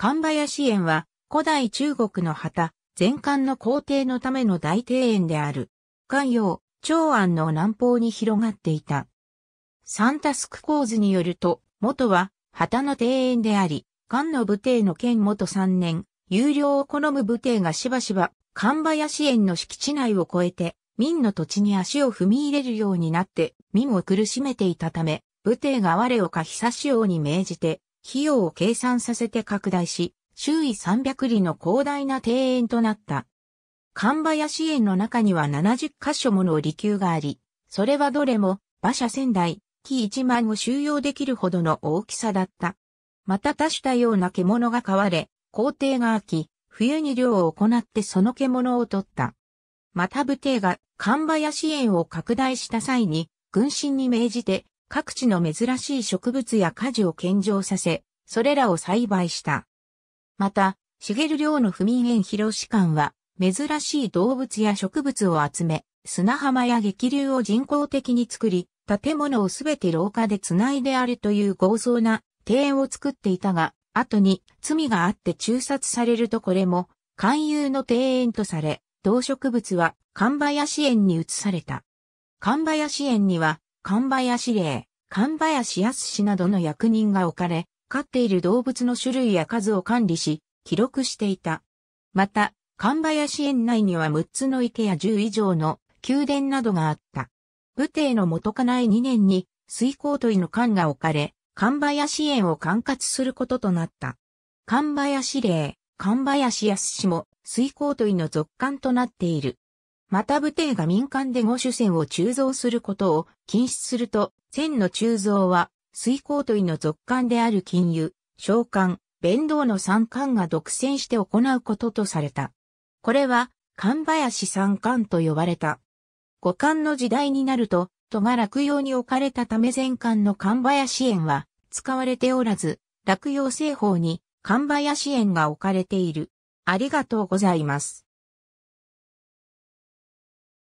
神林園は古代中国の旗、全館の皇帝のための大庭園である。関陽、長安の南方に広がっていた。サンタスク構図によると、元は旗の庭園であり、関の武帝の剣元三年、有料を好む武帝がしばしば、神林園の敷地内を越えて、民の土地に足を踏み入れるようになって、民を苦しめていたため、武帝が我をか久し王に命じて、費用を計算させて拡大し、周囲300里の広大な庭園となった。神林園の中には70カ所もの離宮があり、それはどれも馬車仙台、木1枚を収容できるほどの大きさだった。また多種多様な獣が飼われ、皇帝が飽き、冬に漁を行ってその獣を取った。また武帝が神林園を拡大した際に、軍神に命じて各地の珍しい植物や果樹を献上させ、それらを栽培した。また、茂良の不眠園広志館は、珍しい動物や植物を集め、砂浜や激流を人工的に作り、建物をすべて廊下で繋いであるという豪壮な庭園を作っていたが、後に罪があって中殺されるとこれも、勧誘の庭園とされ、動植物は神林園に移された。神林園には、神林霊、神林康氏などの役人が置かれ、飼っている動物の種類や数を管理し、記録していた。また、神林園内には6つの池や10以上の宮殿などがあった。武帝の元カなへ2年に、水耕鳥の官が置かれ、神林園を管轄することとなった。神林霊、神林康氏も水耕鳥の続官となっている。また武帝が民間で五種線を鋳造することを禁止すると、線の鋳造は、水耕といの続管である金融、召喚、弁道の三冠が独占して行うこととされた。これは、神林三冠と呼ばれた。五冠の時代になると、都が落葉に置かれたため全館の神林園は使われておらず、落葉製法に神林園が置かれている。ありがとうございます。